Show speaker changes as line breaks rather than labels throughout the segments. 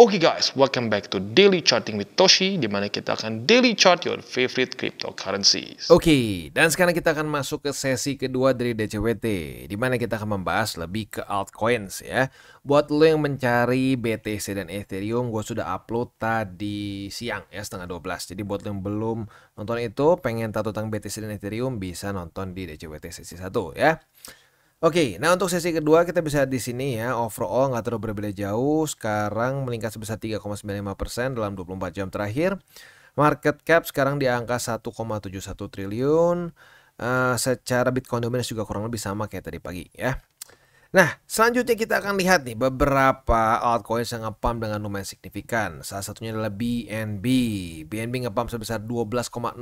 Oke okay guys, welcome back to Daily Charting with Toshi, di mana kita akan daily chart your favorite cryptocurrencies. Oke, okay, dan sekarang kita akan masuk ke sesi kedua dari DCWT, di mana kita akan membahas lebih ke altcoins ya. Buat lo yang mencari BTC dan Ethereum, gue sudah upload tadi siang ya setengah 12. Jadi buat lo yang belum nonton itu, pengen tahu tentang BTC dan Ethereum, bisa nonton di DCWT sesi 1 ya. Oke, nah untuk sesi kedua kita bisa di sini ya overall nggak terlalu berbeda jauh. Sekarang meningkat sebesar 3,95% dalam 24 jam terakhir. Market cap sekarang di angka 1,71 triliun. Uh, secara Bitcoin dominance juga kurang lebih sama kayak tadi pagi ya. Nah, selanjutnya kita akan lihat nih beberapa altcoin yang ngepump dengan lumayan signifikan. Salah satunya adalah BNB. BNB ngepump sebesar 12,04%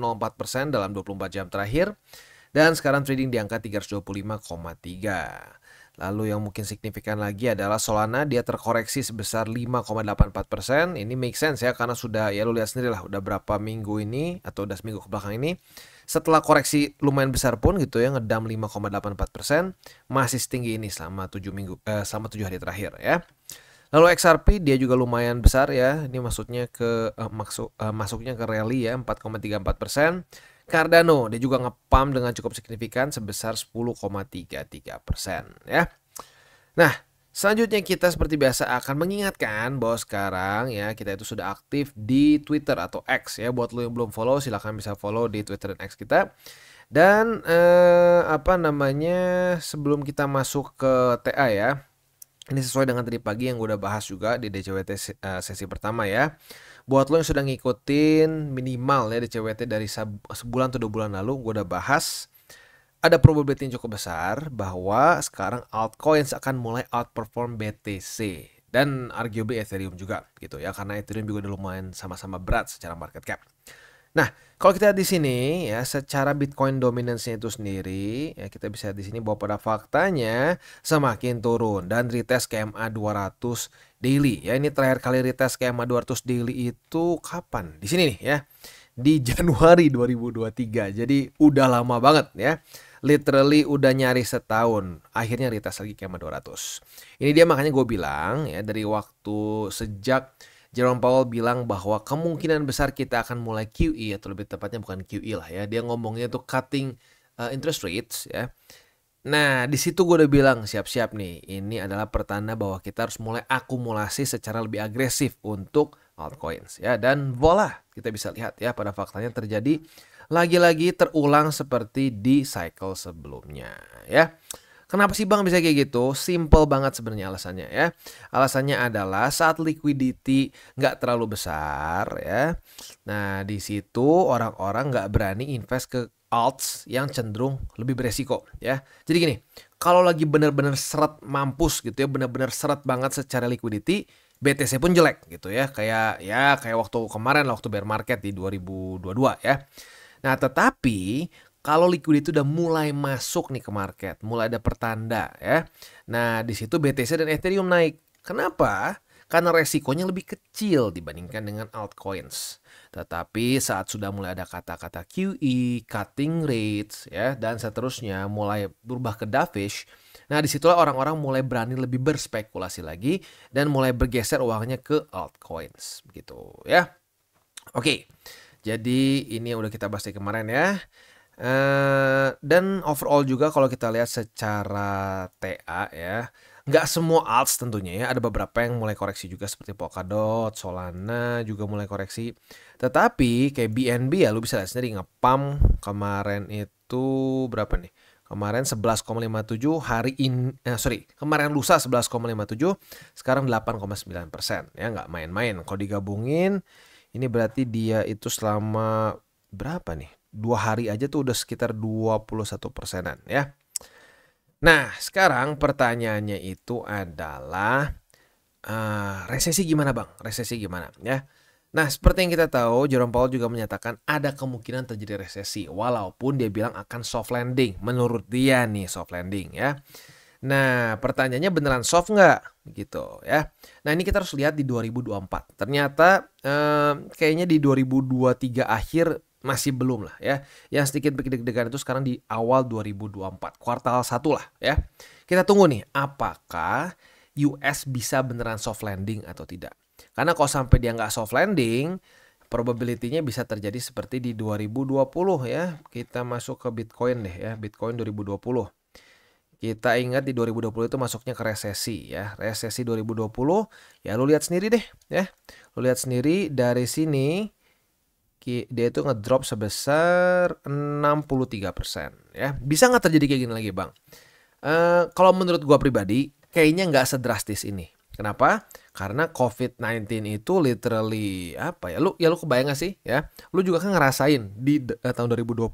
dalam 24 jam terakhir. Dan sekarang trading di angka 325,3. Lalu yang mungkin signifikan lagi adalah Solana dia terkoreksi sebesar 5,84%. Ini make sense ya karena sudah ya lu lihat sendiri udah berapa minggu ini atau udah seminggu ke belakang ini setelah koreksi lumayan besar pun gitu ya ngedam 5,84% masih setinggi ini selama 7 minggu eh, selama 7 hari terakhir ya. Lalu XRP dia juga lumayan besar ya. Ini maksudnya ke eh, masuk eh, masuknya ke rally ya 4,34%. Cardano dia juga ngepam dengan cukup signifikan sebesar 10,33 persen ya. Nah selanjutnya kita seperti biasa akan mengingatkan bahwa sekarang ya kita itu sudah aktif di Twitter atau X ya. Buat lo yang belum follow silahkan bisa follow di Twitter dan X kita. Dan eh, apa namanya sebelum kita masuk ke TA ya ini sesuai dengan tadi pagi yang gue udah bahas juga di DCWT eh, sesi pertama ya. Buat lo yang sudah ngikutin minimal ya DCWT dari sebulan atau dua bulan lalu, gue udah bahas ada probability yang cukup besar bahwa sekarang altcoins akan mulai outperform BTC dan arguably Ethereum juga gitu ya karena Ethereum juga udah lumayan sama-sama berat secara market cap. Nah, kalau kita di sini ya secara Bitcoin dominance-nya itu sendiri ya kita bisa di sini bahwa pada faktanya semakin turun dan retest ke MA 200 daily ya ini terakhir kali retest ke MA 200 daily itu kapan? Di sini nih ya. Di Januari 2023. Jadi udah lama banget ya. Literally udah nyari setahun. Akhirnya retest lagi ke MA 200. Ini dia makanya gue bilang ya dari waktu sejak Jerome Powell bilang bahwa kemungkinan besar kita akan mulai QE atau lebih tepatnya bukan QE lah ya. Dia ngomongnya tuh cutting uh, interest rates ya. Nah, di situ gue udah bilang siap-siap nih. Ini adalah pertanda bahwa kita harus mulai akumulasi secara lebih agresif untuk altcoins ya dan voila kita bisa lihat ya pada faktanya terjadi lagi-lagi terulang seperti di cycle sebelumnya ya. Kenapa sih bang bisa kayak gitu? Simple banget sebenarnya alasannya ya. Alasannya adalah saat liquidity nggak terlalu besar ya. Nah di situ orang-orang nggak berani invest ke alts yang cenderung lebih beresiko ya. Jadi gini, kalau lagi bener-bener seret mampus gitu ya, bener-bener seret banget secara liquidity, BTC pun jelek gitu ya, kayak ya kayak waktu kemarin waktu bear market di 2022 ya. Nah, tetapi kalau itu udah mulai masuk nih ke market, mulai ada pertanda ya. Nah, di situ BTC dan Ethereum naik. Kenapa? Karena resikonya lebih kecil dibandingkan dengan altcoins. Tetapi saat sudah mulai ada kata-kata QE, cutting rates, ya dan seterusnya mulai berubah ke dovish, Nah, disitulah orang-orang mulai berani lebih berspekulasi lagi dan mulai bergeser uangnya ke altcoins begitu ya. Oke. Jadi ini yang udah kita bahas dari kemarin ya. Eh, dan overall juga kalau kita lihat secara TA ya, nggak semua alts tentunya ya, ada beberapa yang mulai koreksi juga seperti Polkadot, Solana juga mulai koreksi. Tetapi kayak BNB ya, lu bisa lihat sendiri ngepam kemarin itu berapa nih? Kemarin 11,57, hari ini, eh, sorry, kemarin lusa 11,57, sekarang 8,9 persen. Ya nggak main-main. Kalau digabungin, ini berarti dia itu selama berapa nih? dua hari aja tuh udah sekitar 21 persenan ya. Nah sekarang pertanyaannya itu adalah uh, resesi gimana bang? Resesi gimana ya? Nah seperti yang kita tahu Jerome Powell juga menyatakan ada kemungkinan terjadi resesi walaupun dia bilang akan soft landing menurut dia nih soft landing ya. Nah, pertanyaannya beneran soft nggak gitu ya? Nah, ini kita harus lihat di 2024. Ternyata eh, kayaknya di 2023 akhir masih belum lah ya. Yang sedikit bikin deg-degan itu sekarang di awal 2024, kuartal 1 lah ya. Kita tunggu nih apakah US bisa beneran soft landing atau tidak. Karena kalau sampai dia nggak soft landing, probability-nya bisa terjadi seperti di 2020 ya. Kita masuk ke Bitcoin deh ya, Bitcoin 2020. Kita ingat di 2020 itu masuknya ke resesi ya. Resesi 2020, ya lu lihat sendiri deh ya. Lu lihat sendiri dari sini dia itu ngedrop sebesar 63% ya. Bisa nggak terjadi kayak gini lagi bang? Uh, kalau menurut gua pribadi kayaknya nggak sedrastis ini. Kenapa? Karena COVID-19 itu literally apa ya? Lu ya lu kebayang gak sih ya? Lu juga kan ngerasain di uh, tahun 2020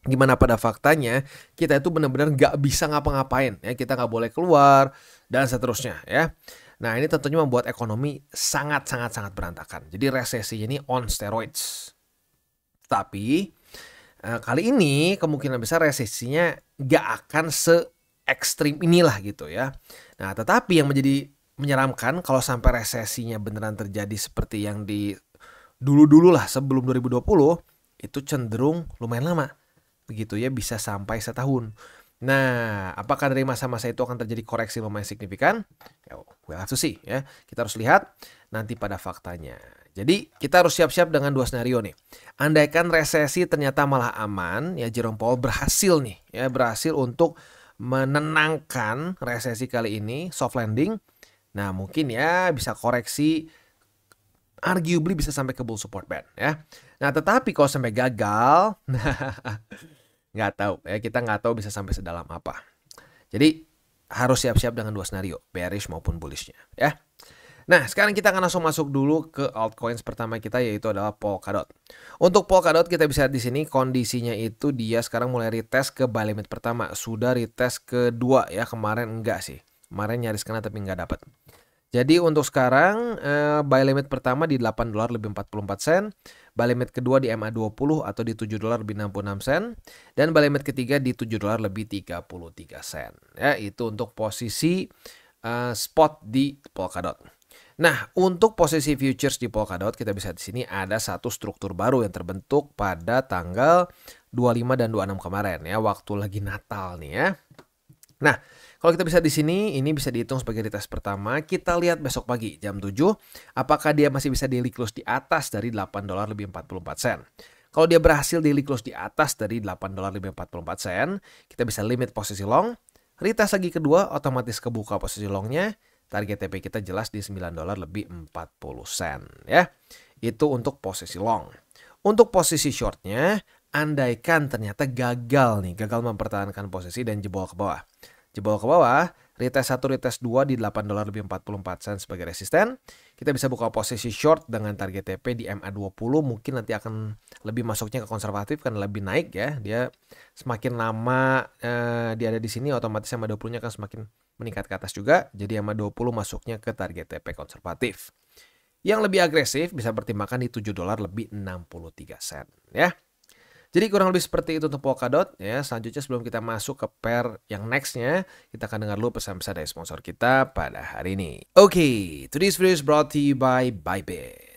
gimana pada faktanya kita itu benar-benar nggak bisa ngapa-ngapain ya kita nggak boleh keluar dan seterusnya ya Nah ini tentunya membuat ekonomi sangat-sangat-sangat berantakan. Jadi resesi ini on steroids. Tapi eh, kali ini kemungkinan besar resesinya gak akan se ekstrim inilah gitu ya. Nah tetapi yang menjadi menyeramkan kalau sampai resesinya beneran terjadi seperti yang di dulu-dulu lah sebelum 2020 itu cenderung lumayan lama begitu ya bisa sampai setahun. Nah, apakah dari masa-masa itu akan terjadi koreksi lumayan signifikan? Ya, we'll have to ya. Kita harus lihat nanti pada faktanya. Jadi kita harus siap-siap dengan dua senario nih. Andaikan resesi ternyata malah aman, ya Jerome Powell berhasil nih, ya berhasil untuk menenangkan resesi kali ini, soft landing. Nah, mungkin ya bisa koreksi arguably bisa sampai ke bull support band ya. Nah, tetapi kalau sampai gagal, nah, nggak tahu ya kita nggak tahu bisa sampai sedalam apa jadi harus siap-siap dengan dua senario bearish maupun bullishnya ya Nah, sekarang kita akan langsung masuk dulu ke altcoins pertama kita yaitu adalah Polkadot. Untuk Polkadot kita bisa lihat di sini kondisinya itu dia sekarang mulai retest ke buy limit pertama, sudah retest kedua ya kemarin enggak sih. Kemarin nyaris kena tapi nggak dapat. Jadi untuk sekarang uh, buy limit pertama di 8 dolar lebih 44 sen, buy limit kedua di MA20 atau di 7 dolar lebih 66 sen dan buy limit ketiga di 7 dolar lebih 33 sen. Ya, itu untuk posisi uh, spot di Polkadot. Nah, untuk posisi futures di Polkadot kita bisa di sini ada satu struktur baru yang terbentuk pada tanggal 25 dan 26 kemarin ya, waktu lagi Natal nih ya. Nah, kalau kita bisa di sini, ini bisa dihitung sebagai tes pertama. Kita lihat besok pagi jam 7, apakah dia masih bisa daily close di atas dari 8 dolar lebih 44 sen. Kalau dia berhasil daily close di atas dari 8 dolar lebih 44 sen, kita bisa limit posisi long. Retest lagi kedua, otomatis kebuka posisi longnya. Target TP kita jelas di 9 dolar lebih 40 sen. ya. Itu untuk posisi long. Untuk posisi shortnya, andaikan ternyata gagal nih, gagal mempertahankan posisi dan jebol ke bawah Jebol ke bawah, retest 1, retest 2 di 8 dolar lebih 44 sen sebagai resisten. Kita bisa buka posisi short dengan target TP di MA20 mungkin nanti akan lebih masuknya ke konservatif karena lebih naik ya. Dia semakin lama eh, dia ada di sini otomatis MA20-nya akan semakin meningkat ke atas juga. Jadi MA20 masuknya ke target TP konservatif. Yang lebih agresif bisa pertimbangkan di 7 dolar lebih 63 sen ya. Jadi kurang lebih seperti itu untuk Polkadot ya. Selanjutnya sebelum kita masuk ke pair yang nextnya, kita akan dengar dulu pesan-pesan dari sponsor kita pada hari ini. Oke, okay, today's video is brought to you by Bybit.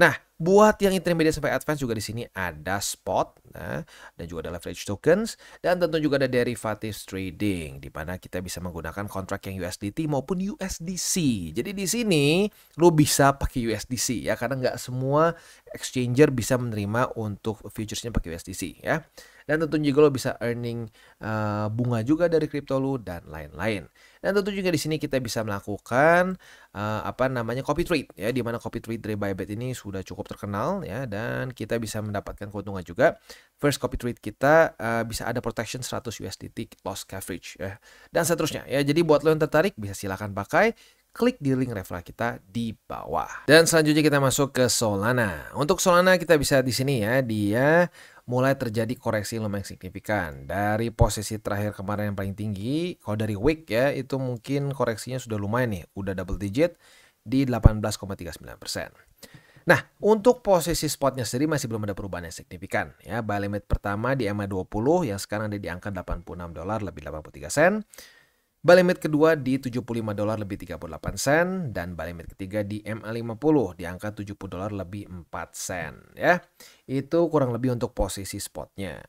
Nah, buat yang intermediate sampai advance juga di sini ada spot nah, dan juga ada leverage tokens dan tentu juga ada derivatives trading di mana kita bisa menggunakan kontrak yang USDT maupun USDC. Jadi di sini lu bisa pakai USDC ya karena nggak semua exchanger bisa menerima untuk futuresnya pakai USDC ya. Dan tentu juga lo bisa earning uh, bunga juga dari crypto lu dan lain-lain. Dan tentu juga di sini kita bisa melakukan uh, apa namanya copy trade ya di mana copy trade dari Bybit ini sudah cukup terkenal ya dan kita bisa mendapatkan keuntungan juga. First copy trade kita uh, bisa ada protection 100 USDT loss coverage ya. Dan seterusnya ya. Jadi buat lo yang tertarik bisa silakan pakai klik di link referral kita di bawah. Dan selanjutnya kita masuk ke Solana. Untuk Solana kita bisa di sini ya, dia mulai terjadi koreksi lumayan signifikan. Dari posisi terakhir kemarin yang paling tinggi, kalau dari week ya, itu mungkin koreksinya sudah lumayan nih, udah double digit di 18,39%. Nah, untuk posisi spotnya sendiri masih belum ada perubahan yang signifikan. Ya, buy limit pertama di ma 20 yang sekarang ada di angka 86 dolar lebih 83 sen. Buy limit kedua di 75 dolar lebih 38 sen dan buy limit ketiga di MA50 di angka 70 dolar lebih 4 sen ya. Itu kurang lebih untuk posisi spotnya.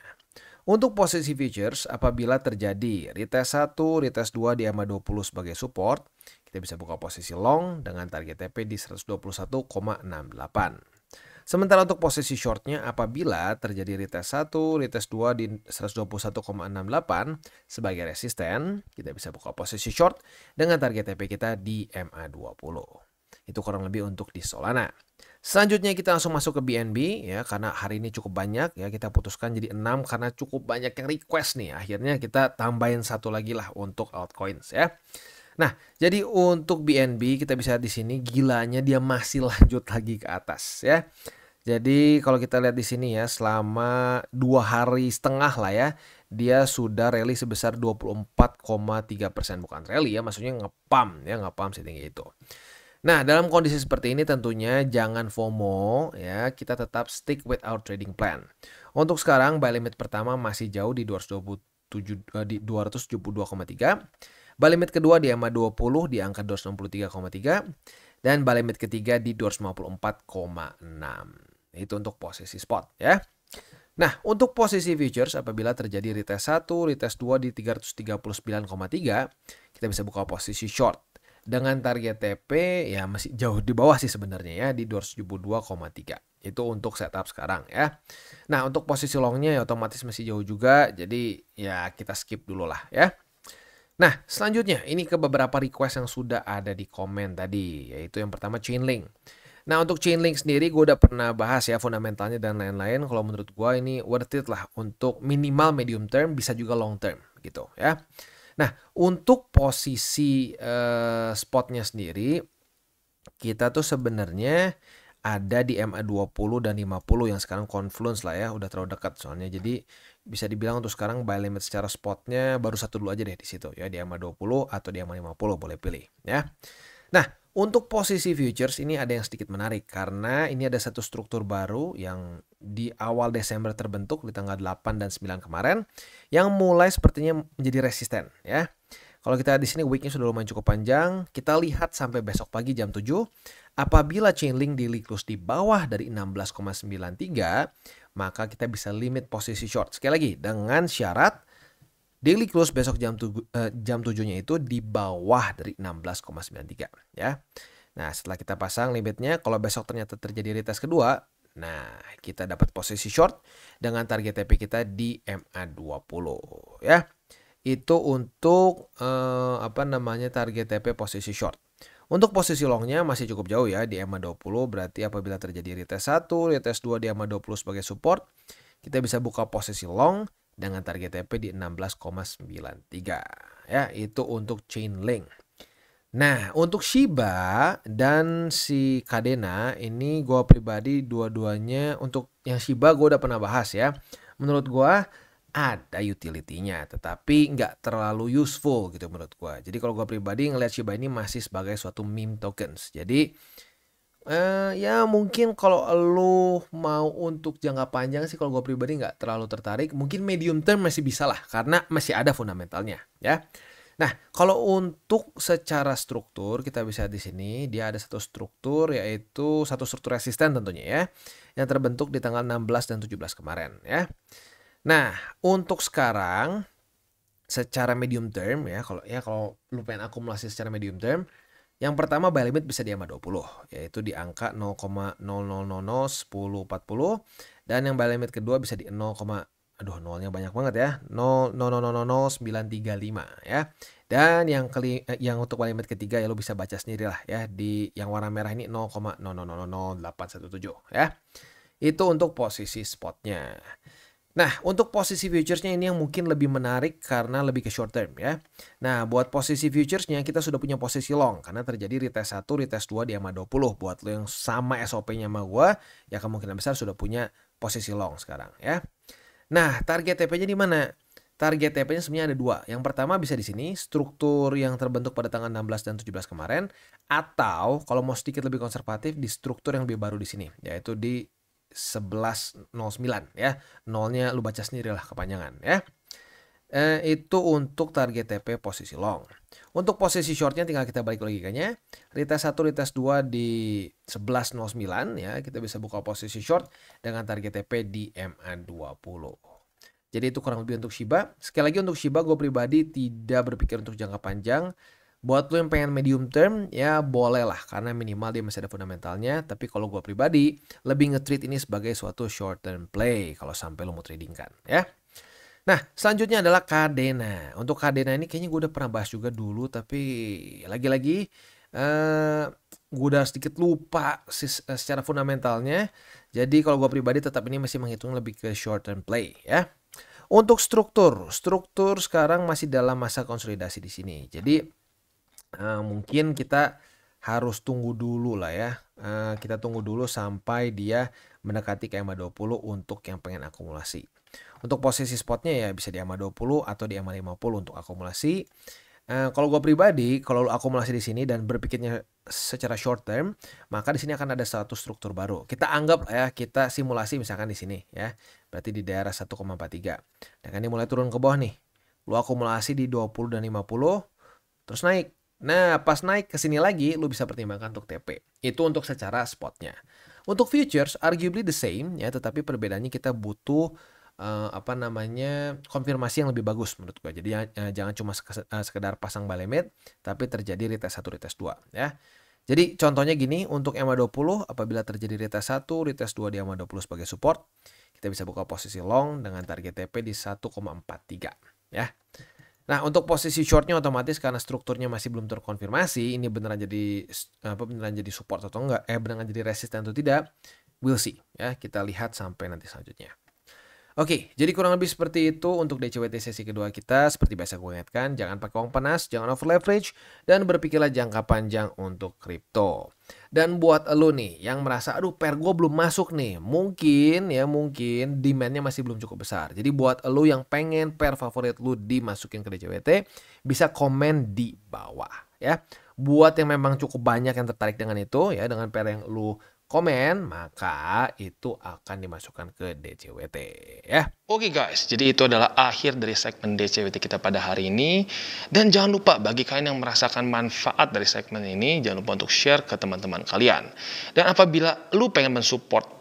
Untuk posisi futures apabila terjadi retest 1, retest 2 di MA20 sebagai support, kita bisa buka posisi long dengan target TP di 121,68. Sementara untuk posisi shortnya apabila terjadi retest 1, retest 2 di 121,68 sebagai resisten, kita bisa buka posisi short dengan target TP kita di MA20. Itu kurang lebih untuk di Solana. Selanjutnya kita langsung masuk ke BNB ya karena hari ini cukup banyak ya kita putuskan jadi 6 karena cukup banyak yang request nih. Akhirnya kita tambahin satu lagi lah untuk altcoins ya. Nah, jadi untuk BNB kita bisa di sini gilanya dia masih lanjut lagi ke atas ya. Jadi kalau kita lihat di sini ya, selama dua hari setengah lah ya, dia sudah rally sebesar 24,3 persen. Bukan rally ya, maksudnya ngepam ya, ngepam setinggi itu. Nah, dalam kondisi seperti ini tentunya jangan FOMO ya, kita tetap stick with our trading plan. Untuk sekarang buy limit pertama masih jauh di 227 eh, di 272,3. Buy limit kedua di dua 20 di angka 263,3 dan buy limit ketiga di 254,6. Itu untuk posisi spot ya. Nah, untuk posisi futures apabila terjadi retest 1, retest 2 di 339,3, kita bisa buka posisi short dengan target TP ya masih jauh di bawah sih sebenarnya ya di 272,3. Itu untuk setup sekarang ya. Nah, untuk posisi longnya ya otomatis masih jauh juga. Jadi ya kita skip dulu lah ya. Nah, selanjutnya ini ke beberapa request yang sudah ada di komen tadi, yaitu yang pertama Chainlink. Nah untuk Chainlink sendiri gue udah pernah bahas ya fundamentalnya dan lain-lain. Kalau menurut gue ini worth it lah untuk minimal medium term bisa juga long term gitu ya. Nah untuk posisi uh, spotnya sendiri kita tuh sebenarnya ada di MA20 dan 50 yang sekarang confluence lah ya udah terlalu dekat soalnya jadi bisa dibilang untuk sekarang buy limit secara spotnya baru satu dulu aja deh di situ ya di MA20 atau di MA50 boleh pilih ya. Nah, untuk posisi futures ini ada yang sedikit menarik karena ini ada satu struktur baru yang di awal Desember terbentuk di tanggal 8 dan 9 kemarin yang mulai sepertinya menjadi resisten ya. Kalau kita di sini weeknya sudah lumayan cukup panjang, kita lihat sampai besok pagi jam 7 apabila chainlink link di bawah dari 16,93 maka kita bisa limit posisi short. Sekali lagi dengan syarat Daily close besok jam tujuh, eh, uh, jam tujuhnya itu di bawah dari 16,93 ya. Nah, setelah kita pasang limitnya kalau besok ternyata terjadi retest kedua, nah kita dapat posisi short dengan target TP kita di MA20 ya. Itu untuk eh, apa namanya target TP posisi short. Untuk posisi longnya masih cukup jauh ya di ma 20 berarti apabila terjadi retest 1, retest 2 di ma 20 sebagai support kita bisa buka posisi long dengan target TP di 16,93 ya itu untuk chain Chainlink. Nah, untuk Shiba dan si Kadena ini gue pribadi dua-duanya untuk yang Shiba gue udah pernah bahas ya. Menurut gue ada utility-nya tetapi nggak terlalu useful gitu menurut gue. Jadi kalau gue pribadi ngelihat Shiba ini masih sebagai suatu meme tokens. Jadi Eh, ya mungkin kalau lo mau untuk jangka panjang sih kalau gue pribadi nggak terlalu tertarik. Mungkin medium term masih bisa lah karena masih ada fundamentalnya ya. Nah kalau untuk secara struktur kita bisa di sini dia ada satu struktur yaitu satu struktur resisten tentunya ya yang terbentuk di tanggal 16 dan 17 kemarin ya. Nah untuk sekarang secara medium term ya kalau ya kalau lu pengen akumulasi secara medium term yang pertama buy limit bisa di dua 20 yaitu di angka puluh dan yang buy limit kedua bisa di 0, aduh nolnya banyak banget ya nol nol nol sembilan tiga lima ya dan yang keli yang untuk limit ketiga ya lo bisa baca sendiri lah ya di yang warna merah ini 0,0000817 ya itu untuk posisi spotnya. Nah, untuk posisi futuresnya ini yang mungkin lebih menarik karena lebih ke short term ya. Nah, buat posisi futuresnya kita sudah punya posisi long karena terjadi retest 1, retest 2 di EMA 20. Buat lo yang sama SOP-nya sama gue, ya kemungkinan besar sudah punya posisi long sekarang ya. Nah, target TP-nya di mana? Target TP-nya sebenarnya ada dua. Yang pertama bisa di sini, struktur yang terbentuk pada tanggal 16 dan 17 kemarin. Atau kalau mau sedikit lebih konservatif, di struktur yang lebih baru di sini. Yaitu di 1109 ya. Nolnya lu baca sendiri lah kepanjangan ya. Eh, itu untuk target TP posisi long. Untuk posisi shortnya tinggal kita balik logikanya. rita 1, rita 2 di 11.09 ya. Kita bisa buka posisi short dengan target TP di MA20. Jadi itu kurang lebih untuk Shiba. Sekali lagi untuk Shiba gue pribadi tidak berpikir untuk jangka panjang. Buat lo yang pengen medium term, ya boleh lah karena minimal dia masih ada fundamentalnya. Tapi kalau gue pribadi, lebih nge-treat ini sebagai suatu short term play kalau sampai lo mau trading kan ya. Nah, selanjutnya adalah Kadena. Untuk Kadena ini kayaknya gue udah pernah bahas juga dulu, tapi lagi-lagi uh, eh, gue udah sedikit lupa eh, secara fundamentalnya. Jadi kalau gue pribadi tetap ini masih menghitung lebih ke short term play ya. Untuk struktur, struktur sekarang masih dalam masa konsolidasi di sini. Jadi Eh, mungkin kita harus tunggu dulu lah ya. Uh, kita tunggu dulu sampai dia mendekati ke EMA 20 untuk yang pengen akumulasi. Untuk posisi spotnya ya bisa di EMA 20 atau di EMA 50 untuk akumulasi. Uh, kalau gue pribadi, kalau lo akumulasi di sini dan berpikirnya secara short term, maka di sini akan ada satu struktur baru. Kita anggap lah ya, kita simulasi misalkan di sini ya. Berarti di daerah 1,43. Dan nah, kan ini mulai turun ke bawah nih. Lo akumulasi di 20 dan 50, terus naik. Nah, pas naik ke sini lagi, lu bisa pertimbangkan untuk TP. Itu untuk secara spotnya. Untuk futures, arguably the same, ya, tetapi perbedaannya kita butuh uh, apa namanya konfirmasi yang lebih bagus menurut gua. Jadi uh, jangan cuma eh, sekedar pasang balemet, tapi terjadi retest satu, retest dua, ya. Jadi contohnya gini, untuk EMA 20 apabila terjadi retest 1, retest 2 di EMA 20 sebagai support, kita bisa buka posisi long dengan target TP di 1,43 ya. Nah, untuk posisi shortnya otomatis karena strukturnya masih belum terkonfirmasi, ini beneran jadi apa beneran jadi support atau enggak, eh beneran jadi resisten atau tidak, we'll see ya. Kita lihat sampai nanti selanjutnya. Oke, jadi kurang lebih seperti itu untuk DCWT sesi kedua kita. Seperti biasa gue ingatkan, jangan pakai uang panas, jangan over leverage, dan berpikirlah jangka panjang untuk kripto. Dan buat lo nih yang merasa aduh per gue belum masuk nih, mungkin ya mungkin demandnya masih belum cukup besar. Jadi buat lo yang pengen per favorit lo dimasukin ke DCWT bisa komen di bawah ya. Buat yang memang cukup banyak yang tertarik dengan itu ya dengan per yang lo komen, maka itu akan dimasukkan ke DCWT ya. Oke okay guys, jadi itu adalah akhir dari segmen DCWT kita pada hari ini. Dan jangan lupa bagi kalian yang merasakan manfaat dari segmen ini, jangan lupa untuk share ke teman-teman kalian. Dan apabila lu pengen mensupport